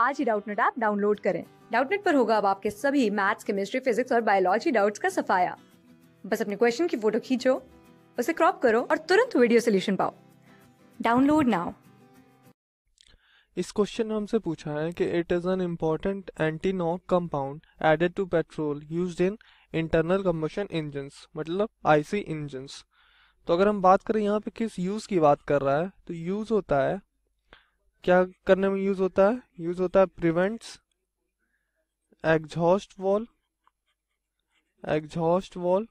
आज ही Doubtnut app download करें डाउटनेट पर होगा अब आपके सभी मैथ्स केमिस्ट्री फिजिक्स और बायोलॉजी डाउट्स का सफाया बस अपने क्वेश्चन की फोटो खींचो उसे क्रॉप करो और तुरंत वीडियो सोल्यूशन पाओ डाउनलोड नाउ इस क्वेश्चन ने हमसे पूछा है कि it is an important anti knock compound added to petrol used in internal combustion engine मतलब आईसी इंजन तो अगर हम बात करें यहाँ पे किस यूज़ की बात कर रहा है तो यूज़ होता है क्या करने में यूज होता है यूज होता है prevents exhaust valve exhaust valve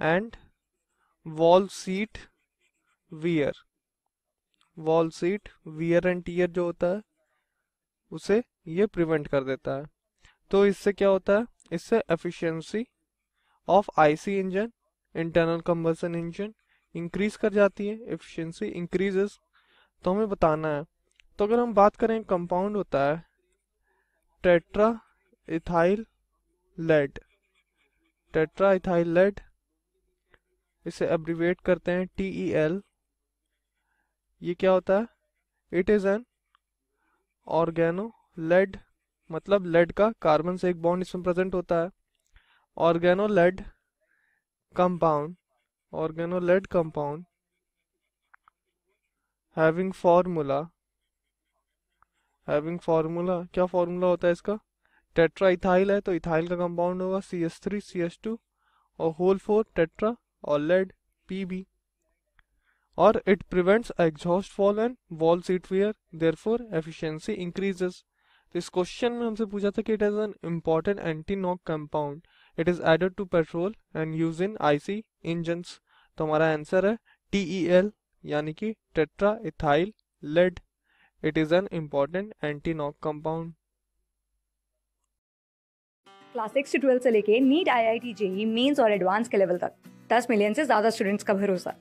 and valve seat wear valve seat wear and tear जो होता है उसे ये प्रिवेंट कर देता है तो इससे क्या होता है इससे efficiency of IC engine internal combustion engine increase कर जाती है एफिशिएंसी इंक्रीजेस तो हमें बताना है तो अगर हम बात करें कंपाउंड होता है tetra ethyl lead tetra ethyl lead इसे एब्रीवेट करते हैं टी ई एल ये क्या होता है it is an organo lead मतलब लेड का कार्बन से एक बॉन्ड इसमें प्रेजेंट होता है organo lead compound organo lead compound having formula having formula क्या फार्मूला होता है इसका टेट्रा इथाइल है तो इथाइल का कंपाउंड होगा C S three C S two और होल फोर टेट्रा और लेड पी बी और it prevents exhaust valve and valve seat wear therefore efficiency increases तो इस क्वेश्चन में हमसे पूछा था कि it is an important anti knock compound it is added to petrol and use in IC engine तो हमारा आंसर है टी ई एल यानी कि tetra ethyl lead it is an important knock compound class six से twelfth से लेके NEET I I T JEE mains और advance के लेवल तक दस मिलियन से ज्यादा स्टूडेंट्स का भरोसा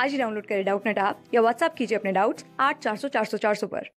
आज ही डाउनलोड करें डाउट नेट ऐप या व्हाट्सएप कीजिए अपने डाउट्स आठ चार सौ चार सौ चार सौ पर